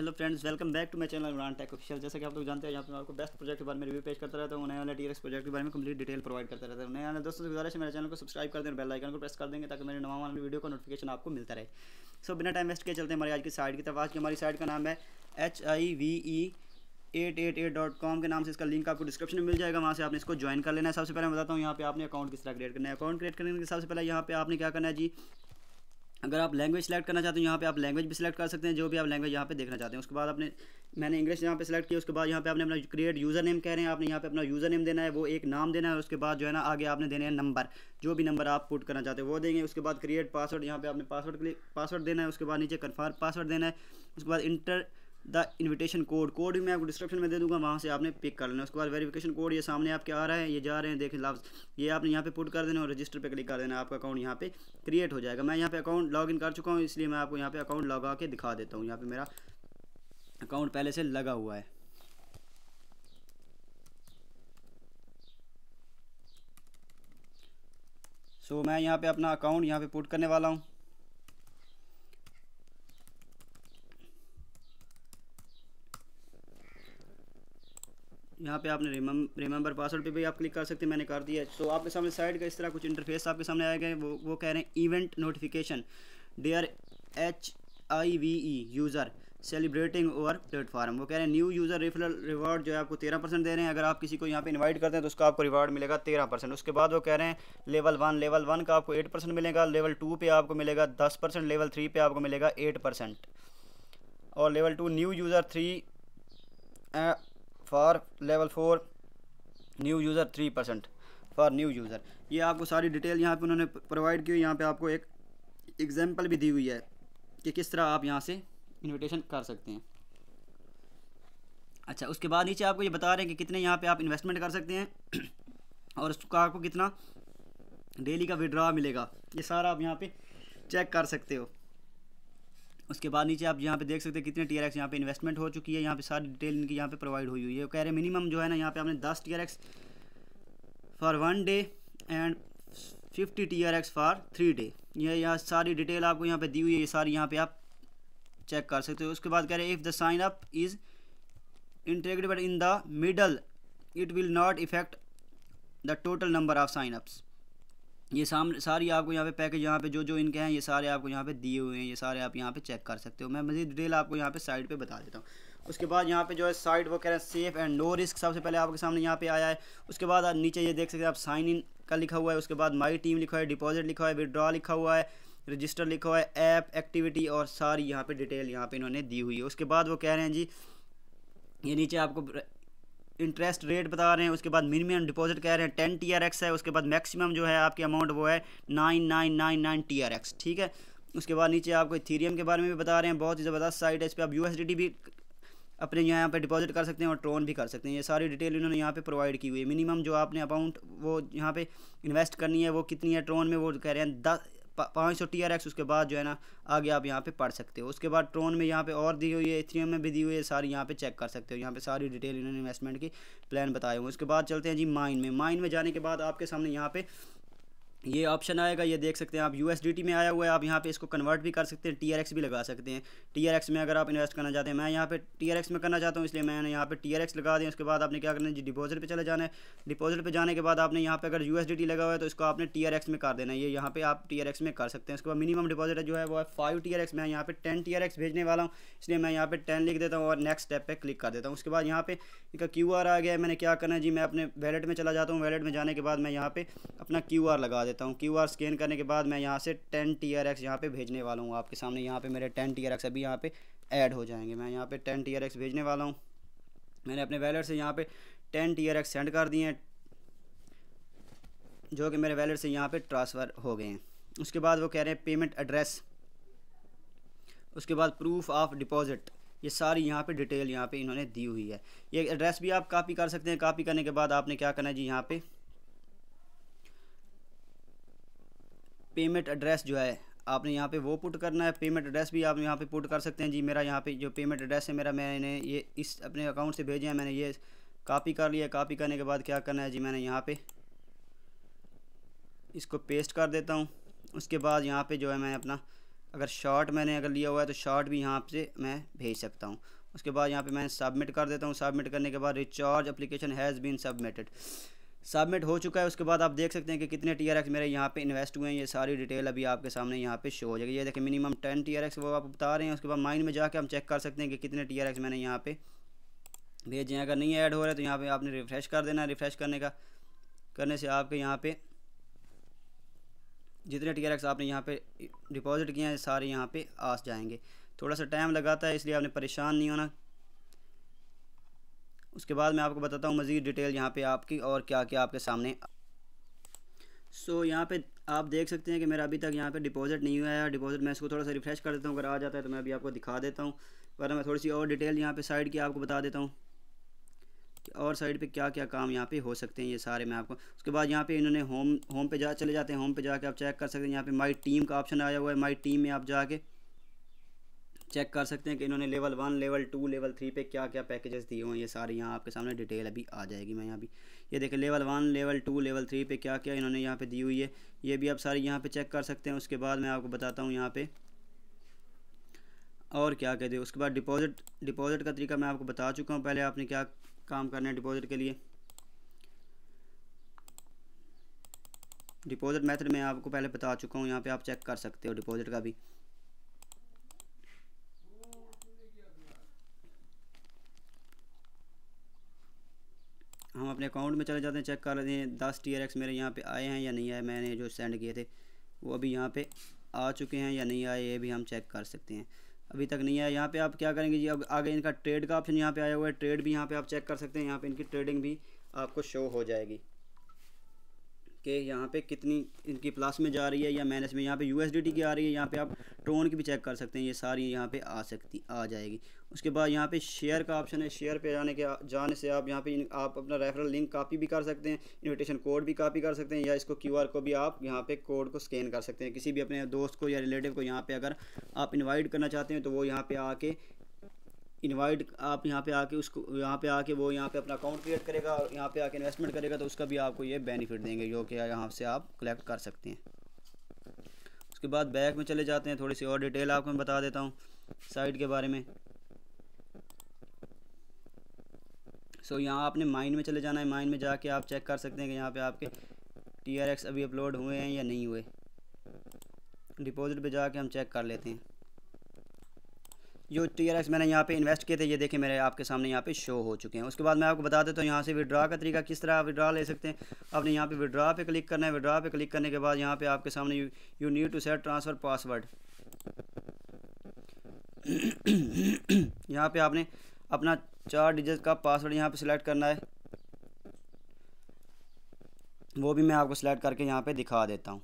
hello friends welcome back to my channel Grand Tech Official जैसे कि आप लोग जानते हैं यहाँ पर मैं आपको बेस्ट प्रोजेक्ट के बारे में रिव्यू पेश करता रहता हूँ नए वाले टीएक्स प्रोजेक्ट के बारे में कंप्लीट डिटेल प्रोवाइड करता रहता हूँ नए वाले दोस्तों से गुजारिश मेरे चैनल को सब्सक्राइब कर दें बेल आइकन को प्रेस कर देंगे ताकि मेरे नवा वाले वीडियो का नोटिफिकेशन आपको मिलता रहे सो बिना टाइम वेस्ट के चलते हैं हमारी आज की साइड की तरफ आज की हमारी साइड का नाम है H I V E eight eight eight dot com के नाम से इसका लिंक आपको डिस्क्रिप्शन में मिल जाएगा वहाँ से आपने इसको ज्वाइन कर लेना है सबसे पहले मैं बताता हूँ यहाँ पे आपने अकाउंट किस तरह क्रिएट करना है अकाउंट क्रिएट करने के सबसे पहले यहाँ पे आपने क्या करना है जी अगर आप लैंग्वेज सेलेक्ट करना चाहते हैं यहाँ पे आप लैंग्वेज भी सिलेक्ट कर सकते हैं जो भी आप लैंग्वेज यहाँ पे देखना चाहते हैं उसके बाद आपने मैंने इंग्लिश यहाँ पे सिलेक्ट किया उसके बाद यहाँ पे आपने अपना क्रिएट यूज़र नेम कह रहे हैं आपने यहाँ पे अपना यूज़र नेम देना है वो एक नाम देना है उसके बाद जो है ना आगे आपने देने हैं नंबर जो भी नंबर आप पुट करना चाहते हैं वो देंगे उसके बाद क्रिएट पासवर्ड यहाँ पे आपने पासवर्ड पासवर्ड देना है उसके बाद नीचे कन्फर्म पासवर्ड देना है उसके बाद enter the invitation code code भी मैं आपको डिस्क्रिप्शन में दे दूंगा वहाँ से आपने पिक कर लेना उसके बाद वेरिफिकेशन कोड ये सामने आपके आ रहा है ये जा रहे हैं देखें लाभ ये आपने यहाँ पे पुट कर देना और रजिस्टर पे क्लिक कर देना आपका अकाउंट यहाँ पे क्रिएट हो जाएगा मैं यहाँ पे अकाउंट लॉगिन कर चुका हूँ इसलिए मैं आपको यहाँ पे अकाउंट लगा के दिखा देता हूँ यहाँ पे मेरा अकाउंट पहले से लगा हुआ है सो so, मैं यहाँ पे अपना अकाउंट यहाँ पे पुट करने वाला हूँ यहाँ पे आपने रिमेंबर पासवर्ड पे भी आप क्लिक कर सकते हैं मैंने कर दिया तो आपके सामने साइड का इस तरह कुछ इंटरफेस आपके सामने आएगा वो वो कह रहे हैं event notification dear H I V E user celebrating over platform वो कह रहे हैं न्यू यूज़र रिफरल रिवार्ड जो है आपको तेरह परसेंट दे रहे हैं अगर आप किसी को यहाँ पे इनवाइट करते हैं तो उसका आपको रिवार्ड मिलेगा तेरह परसेंट उसके बाद वो कह रहे हैं लेवल वन लेवल वन का आपको एट परसेंट मिलेगा लेवल टू पे आपको मिलेगा दस परसेंट लेवल थ्री पे आपको मिलेगा एट परसेंट और level two new user three for level four new user three percent for new user ये आपको सारी डिटेल यहाँ पे उन्होंने प्रोवाइड की हुई यहाँ पे आपको एक एग्जांपल भी दी हुई है कि किस तरह आप यहाँ से इन्विटेशन कर सकते हैं अच्छा उसके बाद नीचे आपको ये बता रहे हैं कि कितने यहाँ पे आप इन्वेस्टमेंट कर सकते हैं और उसका आपको कितना डेली का विड्रॉ मिलेगा ये सारा आप यहाँ पर चेक कर सकते हो उसके बाद नीचे आप यहाँ पे देख सकते हैं कितने टी आर एक्स यहाँ पे इन्वेस्टमेंट हो चुकी है यहाँ पे सारी डिटेल इनकी यहाँ पे प्रोवाइड हुई हुई है कह रहे मिनिमम जो है ना यहाँ पे आपने दस T R X for one day and fifty T R X for three day ये यहाँ सारी डिटेल आपको यहाँ पे दी हुई है ये सारी यहाँ पे आप चेक कर सकते हो उसके बाद कह रहे हैं if the sign up is integrated in the middle it will not effect the total number of sign ups ये सामने सारी आपको यहाँ पे पैकेज यहाँ पे जो जो इनके हैं ये सारे आपको यहाँ पे दिए हुए हैं ये सारे आप यहाँ पे चेक कर सकते हो मैं मज़ीद डिटेल आपको यहाँ पे साइड पे बता देता हूँ उसके बाद यहाँ पे जो है साइड वो कह रहे हैं सेफ एंड नो रिस्क सबसे पहले आपके सामने यहाँ पे आया है उसके बाद आप नीचे ये देख सकते हैं आप साइन इन का लिखा हुआ है उसके बाद माई टीम लिखा है डिपॉजिट लिखा है विदड्रॉ लिखा हुआ है रजिस्टर लिखा हुआ है ऐप एक्टिविटी और सारी यहाँ पर डिटेल यहाँ पर इन्होंने दी हुई है उसके बाद वो कह रहे हैं जी ये नीचे आपको इंटरेस्ट रेट बता रहे हैं उसके बाद मिनिमम डिपॉजिट कह रहे हैं टेन टी एक्स है उसके बाद मैक्सिमम जो है आपकी अमाउंट वो है nine nine nine nine T R X ठीक है उसके बाद नीचे आपको थीरियम के बारे में भी बता रहे हैं बहुत ही ज़बरदस्त साइट है इस पर आप यू भी अपने यहाँ पे डिपॉजिट कर सकते हैं और ट्रोन भी कर सकते हैं ये सारी डिटेल इन्होंने यहाँ पे प्रोवाइड की हुई है मिनिमम जो आपने अमाउंट वो यहाँ पे इन्वेस्ट करनी है वो कितनी है ट्रोन में वो कह रहे हैं दस पाँच सौ टी आर एक्स उसके बाद जो है ना आगे आप यहाँ पे पढ़ सकते हो उसके बाद ट्रोन में यहाँ पे और दी हुई है इथ्रियम में भी दी हुई है सारी यहाँ पे चेक कर सकते हो यहाँ पे सारी डिटेल इन्होंने इन्वेस्टमेंट की प्लान बताए हुए उसके बाद चलते हैं जी माइन में माइन में जाने के बाद आपके सामने यहाँ पे ये ऑप्शन आएगा ये देख सकते हैं आप यूएसडीटी में आया हुआ है आप यहाँ पे इसको कन्वर्ट भी कर सकते हैं टीआरएक्स भी लगा सकते हैं टीआरएक्स में अगर आप इन्वेस्ट करना चाहते हैं मैं यहाँ पे टीआरएक्स में करना चाहता हूँ इसलिए मैंने यहाँ पे टीआरएक्स लगा दिया उसके बाद आपने क्या करना है जी डिपोजिट पर चले जाना है डिपोजिट पर जाने के बाद आपने यहाँ पर अगर यू लगा हुआ है तो इसको आपने टी में कर देना है ये यहाँ पे आप टी में कर सकते हैं उसके बाद मिनिमम डिपॉजिट जो है वो है फाइव टीआरएक्स मैं यहाँ पर टेन टी भेजने वाला हूँ इसलिए मैं यहाँ पे टेन लिख देता हूँ और नेक्स्ट स्टेप पर क्लिक कर देता हूँ उसके बाद यहाँ पे इनका क्यू आ गया मैंने क्या करना है जी मैं अपने वैलेट में चला जाता हूँ वैलेट में जाने के बाद मैं यहाँ पे अपना क्यू लगा देता हूँ क्यू स्कैन करने के बाद मैं यहाँ से टेन टी आर एक्स यहाँ पर भेजने वाला हूँ आपके सामने यहाँ पर मेरे टेन टी आर एक्स अभी यहाँ पर ऐड हो जाएंगे मैं यहाँ पर टेन टी आर एक्स भेजने वाला हूँ मैंने अपने वैलेट से यहाँ पे ten T R X send कर दिए हैं जो कि मेरे वैलेट से यहाँ पे ट्रांसफ़र हो गए हैं उसके बाद वो कह रहे हैं पेमेंट एड्रेस उसके बाद प्रूफ ऑफ डिपॉज़िट ये सारी यहाँ पे डिटेल यहाँ पे इन्होंने दी हुई है ये एड्रेस भी आप कॉपी कर सकते हैं कॉपी करने के बाद आपने क्या करना है जी यहाँ पे पेमेंट एड्रेस जो है आपने यहाँ पे वो पुट करना है पेमेंट एड्रेस भी आप यहाँ पे पुट कर सकते हैं जी मेरा यहाँ पे जो पेमेंट एड्रेस है मेरा मैंने ये इस अपने अकाउंट से भेजे हैं मैंने ये कापी कर लिया कापी करने के बाद क्या करना है जी मैंने यहाँ पे इसको पेस्ट कर देता हूँ उसके बाद यहाँ पे जो है मैं अपना अगर शॉर्ट मैंने अगर लिया हुआ है तो शॉर्ट भी यहाँ से मैं भेज सकता हूँ उसके बाद यहाँ पे मैं सबमिट कर देता हूँ सबमिट करने के बाद recharge application has been submitted submit हो चुका है उसके बाद आप देख सकते हैं कि कितने टी मेरे यहाँ पे इन्वेस्ट हुए हैं ये सारी डिटेल अभी आपके सामने यहाँ पे शो हो जाएगी ये देखिए minimum ten T R X वो आप बता रहे हैं उसके बाद माइंड में जाके हम चेक कर सकते हैं कि कितने टी मैंने यहाँ पे भेजे हैं अगर नहीं ऐड हो रहे तो यहाँ पर आपने रिफ्रेश कर देना है रिफ्रेश करने का करने से आपके यहाँ पर जितने टी आपने यहाँ पर डिपॉजिट किए हैं सारे यहाँ पर आ जाएंगे थोड़ा सा टाइम लगाता है इसलिए आपने परेशान नहीं होना उसके बाद मैं आपको बताता हूँ मज़ीद डिटेल यहाँ पे आपकी और क्या क्या आपके सामने सो so, यहाँ पे आप देख सकते हैं कि मेरा अभी तक यहाँ पे डिपॉजिट नहीं हुआ है डिपॉजिट मैं इसको थोड़ा सा रिफ़्रेश कर देता हूँ अगर आ जाता है तो मैं अभी आपको दिखा देता हूँ वरना मैं थोड़ी सी और डिटेल यहाँ पे साइड की आपको बता देता हूँ और साइड पे क्या क्या काम यहाँ पे हो सकते हैं ये सारे मैं आपको उसके बाद यहाँ पे इन्होंने होम होम पे जा चले जाते हैं होम पे जाके आप चेक कर सकते हैं यहाँ पे माई टीम का ऑप्शन आया हुआ है माई टीम में आप जाके चेक कर सकते हैं कि इन्होंने level one level two level three पे क्या क्या पैकेजेस दिए हुए हैं ये सारे यहाँ आपके सामने डिटेल अभी आ जाएगी मैं यहाँ भी ये देखें level one level two level three पे क्या क्या इन्होंने यहाँ पे दी हुई है ये भी आप सारी यहाँ पे चेक कर सकते हैं उसके बाद मैं आपको बताता हूँ यहाँ पर और क्या कह दें उसके बाद डिपॉजिट डिपॉजिट का तरीका मैं आपको बता चुका हूँ पहले आपने क्या काम करना है डिपॉजिट के लिए डिपॉजिट मेथड मैं आपको पहले बता चुका हूँ यहाँ पे आप चेक कर सकते हो डिपॉजिट का भी हम अपने अकाउंट में चले जाते हैं चेक कर लेते हैं दस टी आर एक्स मेरे यहाँ पे आए हैं या नहीं आए मैंने जो सेंड किए थे वो अभी यहाँ पे आ चुके हैं या नहीं आए ये भी हम चेक कर सकते हैं अभी तक नहीं आया यहाँ पे आप क्या करेंगे जी अब आगे इनका ट्रेड का ऑप्शन यहाँ पे आया हुआ है ट्रेड भी यहाँ पे आप चेक कर सकते हैं यहाँ पे इनकी ट्रेडिंग भी आपको शो हो जाएगी कि यहाँ पे कितनी इनकी प्लस में जा रही है या माइनस में यहाँ पे यू की आ रही है यहाँ पे आप ट्रोन की भी चेक कर सकते हैं ये सारी यहाँ पे आ सकती आ जाएगी उसके बाद यहाँ पे शेयर का ऑप्शन है शेयर पे जाने के जाने से आप यहाँ पे आप अपना रेफरल लिंक कॉपी भी कर सकते हैं इनविटेशन कोड भी कॉपी कर सकते हैं या इसको क्यूआर को भी आप यहाँ पे कोड को स्कैन कर सकते हैं किसी भी अपने दोस्त को या रिलेटिव को यहाँ पे अगर आप इन्वाइट करना चाहते हैं तो वो यहाँ पर आके इनवाइट आप यहाँ पर आके उसको यहाँ पे आके वो यहाँ पर अपना अकाउंट क्रिएट करेगा और यहाँ पर आके इन्वेस्टमेंट करेगा तो उसका भी आपको ये बेनिफिट देंगे जो कि यहाँ से आप कलेक्ट कर सकते हैं उसके बाद बैक में चले जाते हैं थोड़ी सी और डिटेल आपको मैं बता देता हूँ साइट के बारे में सो so, यहाँ आपने माइंड में चले जाना है माइंड में जाके आप चेक कर सकते हैं कि यहाँ पे आपके टी आर एक्स अभी अपलोड हुए हैं या नहीं हुए डिपॉजिट पे जाके हम चेक कर लेते हैं जो टी आर एक्स मैंने यहाँ पे इन्वेस्ट किए थे ये देखें मेरे आपके सामने यहाँ पे शो हो चुके हैं उसके बाद मैं आपको बता देता तो हूँ यहाँ से विड्रा का तरीका किस तरह आप विड्रा ले सकते हैं आपने यहाँ पर विड्रा पे क्लिक करना है विड्रा पे क्लिक करने के बाद यहाँ पर आपके सामने you, need to set transfer password यहाँ पर आपने अपना चार डिजिट का पासवर्ड यहाँ पे सिलेक्ट करना है वो भी मैं आपको सिलेक्ट करके यहाँ पे दिखा देता हूँ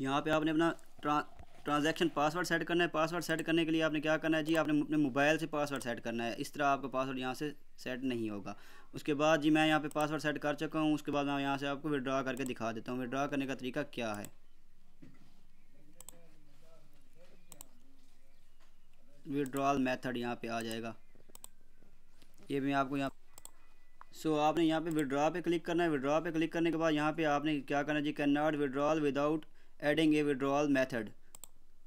यहाँ पे आपने अपना ट्रां ट्रांजैक्शन पासवर्ड सेट करना है पासवर्ड सेट करने के लिए आपने क्या करना है जी आपने अपने मोबाइल से पासवर्ड सेट करना है इस तरह आपका पासवर्ड यहाँ से सेट नहीं होगा उसके बाद जी मैं यहाँ पे पासवर्ड सेट कर चुका हूँ उसके बाद मैं यहाँ से आपको विड्रा करके दिखा देता हूँ विड्रा करने का तरीका क्या है विड्रॉल मेथड यहाँ पे आ जाएगा ये मैं आपको यहाँ सो so, आपने यहाँ पे विड्रॉ पे क्लिक करना है विड्रॉ पे क्लिक करने के बाद यहाँ पे आपने क्या करना है जी can not withdrawal without adding a withdrawal method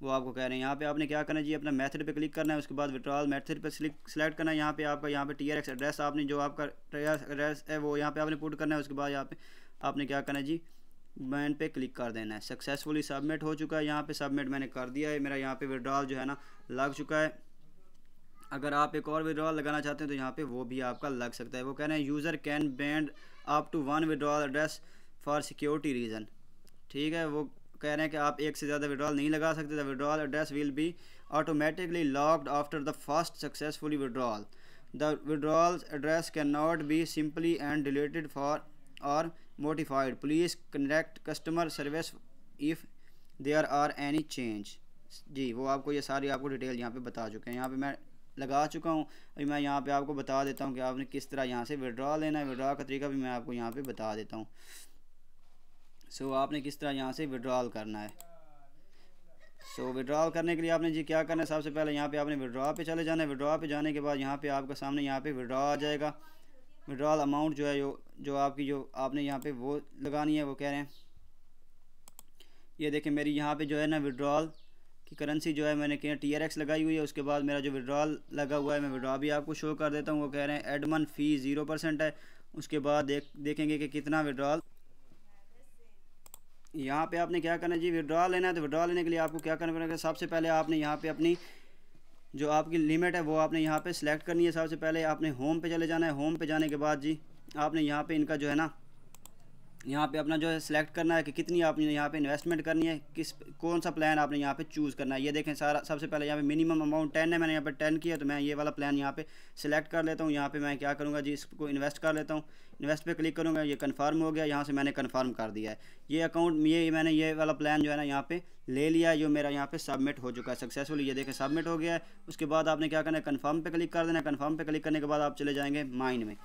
वो आपको कह रहे हैं यहाँ पे आपने क्या करना है जी अपना मेथड पे क्लिक करना है उसके बाद विड्रॉल मेथड पे सिलेक्ट करना है यहाँ पे आपका यहाँ पे टी एड्रेस आपने जो आपका एड्रेस है वो यहाँ पे आपने पुट करना है उसके बाद यहाँ पे आपने क्या करना है जी मैन पे क्लिक कर देना है सक्सेसफुली सबमिट हो चुका है यहाँ पे सबमिट मैंने कर दिया है मेरा यहाँ पे विड्रॉल जो है ना लग चुका है अगर आप एक और विड्रॉल लगाना चाहते हैं तो यहाँ पे वो भी आपका लग सकता है वो कह रहे हैं user can bind up to one withdrawal address for security reason ठीक है वो कह रहे हैं कि आप एक से ज़्यादा विड्रॉल नहीं लगा सकते the withdrawal address will be automatically locked after the first successfully withdrawal the withdrawal address can not be simply and deleted for और modified please connect customer service if there are any change जी वो आपको ये सारी आपको detail यहाँ पे बता चुके हैं यहाँ पे मैं लगा चुका हूँ अभी मैं यहाँ पे आपको बता देता हूँ कि आपने किस तरह यहाँ से विड्रॉ लेना है विड्रॉ का तरीका भी मैं आपको यहाँ पे बता देता हूँ सो so, आपने किस तरह यहाँ से विड्रॉल करना है सो so, विड्रॉल करने के लिए आपने जी क्या करना है सबसे पहले यहाँ पे आपने विड्रॉ पे चले जाना है विड्रॉ पे जाने के बाद यहाँ पे आपका सामने यहाँ पे विड्रॉ आ जाएगा विड्रॉल अमाउंट जो है जो जो आपकी जो आपने यहाँ पे वो लगानी है वो कह रहे हैं ये देखें मेरी यहाँ पे जो है ना विड्रॉल की करेंसी जो है मैंने कह टी आर एक्स लगाई हुई है उसके बाद मेरा जो विड्रॉल लगा हुआ है मैं विड्रॉ भी आपको शो कर देता हूँ वो कह रहे हैं एडमन फ़ी ज़ीरो परसेंट है उसके बाद देख देखेंगे कि कितना विड्रॉल यहाँ पे आपने क्या करना है जी विड्रॉ लेना है तो विड्रॉ लेने के लिए आपको क्या करना पड़ेगा सबसे पहले आपने यहाँ पे अपनी जो आपकी लिमिट है वो आपने यहाँ पे सेलेक्ट करनी है सबसे पहले आपने होम पे चले जाना है होम पे जाने के बाद जी आपने यहाँ पे इनका जो है ना यहाँ पे अपना जो है सिलेक्ट करना है कि कितनी आपने यहाँ पे इन्वेस्टमेंट करनी है किस कौन सा प्लान आपने यहाँ पे चूज़ करना है ये देखें सारा सबसे पहले यहाँ पे मिनिमम अमाउंट टेन है मैंने यहाँ पे टेन किया तो मैं ये वाला प्लान यहाँ पे सिलेक्ट कर लेता हूँ यहाँ पे मैं क्या करूँगा जी इसको इन्वेस्ट कर लेता हूँ इन्वेस्ट पर क्लिक करूँगा ये कन्फर्म हो गया यहाँ से मैंने कन्फर्म कर दिया है ये अकाउंट ये मैंने ये वाला प्लान जो है ना यहाँ पर ले लिया है जो मेरा यहाँ पे सबमिट हो चुका है सक्सेसफुल ये देखें सबमिट हो गया है उसके बाद आपने क्या करना है कन्फर्म पर क्लिक कर देना है कन्फर्म पर क्लिक करने के बाद आप चले जाएँगे माइंड में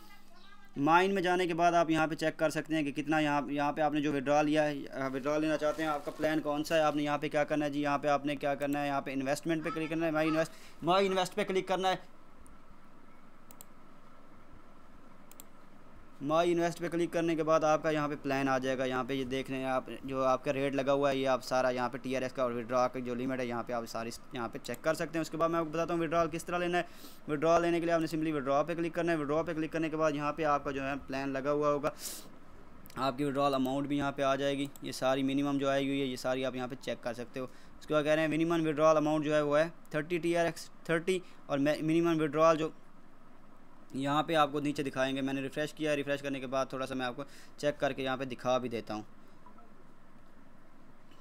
माइन में जाने के बाद आप यहाँ पे चेक कर सकते हैं कि कितना यहाँ यहाँ पे आपने जो विड्रॉ लिया है विड्रॉ लेना चाहते हैं आपका प्लान कौन सा है आपने यहाँ पे क्या करना है जी यहाँ पे आपने क्या करना है यहाँ पे इन्वेस्टमेंट पे क्लिक करना है माई इन्वेस्ट माई इन्वेस्ट पे क्लिक करना है माई इन्वेस्ट पे क्लिक करने के बाद आपका यहाँ पे प्लान आ जाएगा यहाँ पे ये देख रहे हैं आप जो आपका रेट लगा हुआ है ये आप सारा यहाँ पे टीआरएस का और विड्रॉ का जो लिमिट है यहाँ पे आप सारी यहाँ पे चेक कर सकते हैं उसके बाद मैं आपको बताता हूँ विड्रॉल किस तरह लेना है विड्रॉ लेने के लिए आपने सिंपली विड्रॉ पे क्लिक करना है विड्रॉ पे क्लिक करने के बाद यहाँ पे आपका जो है प्लान लगा हुआ होगा आपकी विड्रॉल अमाउंट भी यहाँ पे आ जाएगी ये सारी मिनिमम जो आएगी हुई है ये सारी आप यहाँ पे चेक कर सकते हो उसके बाद कह रहे हैं मिनिमम विड्रॉल अमाउंट जो है वो है thirty T R X thirty और मिनिमम विड्रॉल जो यहाँ पे आपको नीचे दिखाएंगे मैंने रिफ़्रेश किया रिफ़्रेश करने के बाद थोड़ा सा मैं आपको चेक करके यहाँ पे दिखा भी देता हूँ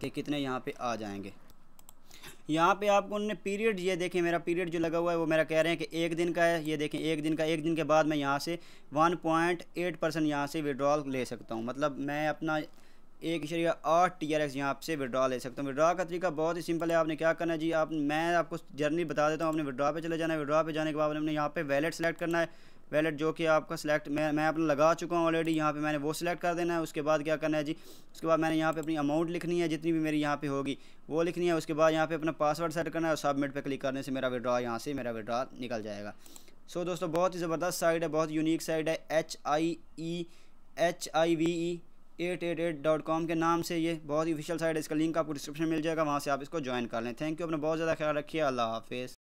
कि कितने यहाँ पे आ जाएंगे यहाँ पे आपको उन्होंने पीरियड ये देखें मेरा पीरियड जो लगा हुआ है वो मेरा कह रहे हैं कि एक दिन का है ये देखें एक दिन का एक दिन के बाद मैं यहाँ से एट परसेंट यहाँ से विड्रॉल ले सकता हूँ मतलब मैं अपना एक इशरिया आठ टी आर एक्स यहाँ आपसे विड्रॉ ले सकता हूँ विड्रॉ का तरीका बहुत ही सिंपल है आपने क्या करना है जी आप मैं आपको जर्नी बता देता हूँ आपने विड्रॉ पे चले जाना है विड्रॉ पे जाने के बाद आपने यहाँ पे वैलेट सेलेक्ट करना है वैलेट जो कि आपका सिलेक्ट मैं मैं अपना लगा चुका हूँ ऑलरेडी यहाँ पे मैंने वो सिलेक्ट कर देना है उसके बाद क्या करना है जी उसके बाद मैंने यहाँ पे अपनी अमाउंट लिखनी है जितनी भी मेरी यहाँ पे होगी वो लिखनी है उसके बाद यहाँ पे अपना पासवर्ड सेट करना है और सबमिट पे क्लिक करने से मेरा विड्रॉ यहाँ से मेरा विड्रॉ निकल जाएगा सो दोस्तों बहुत ही ज़बरदस्त साइट है बहुत यूनिक साइट है H I E H I V E eight eight eight dot com के नाम से ये बहुत ही ऑफिशियल साइट है इसका लिंक आपको डिस्क्रिप्शन मिल जाएगा वहाँ से आप इसको ज्वाइन कर लें थैंक यू अपना बहुत ज़्यादा ख्याल रखिए अल्लाह हाफिज़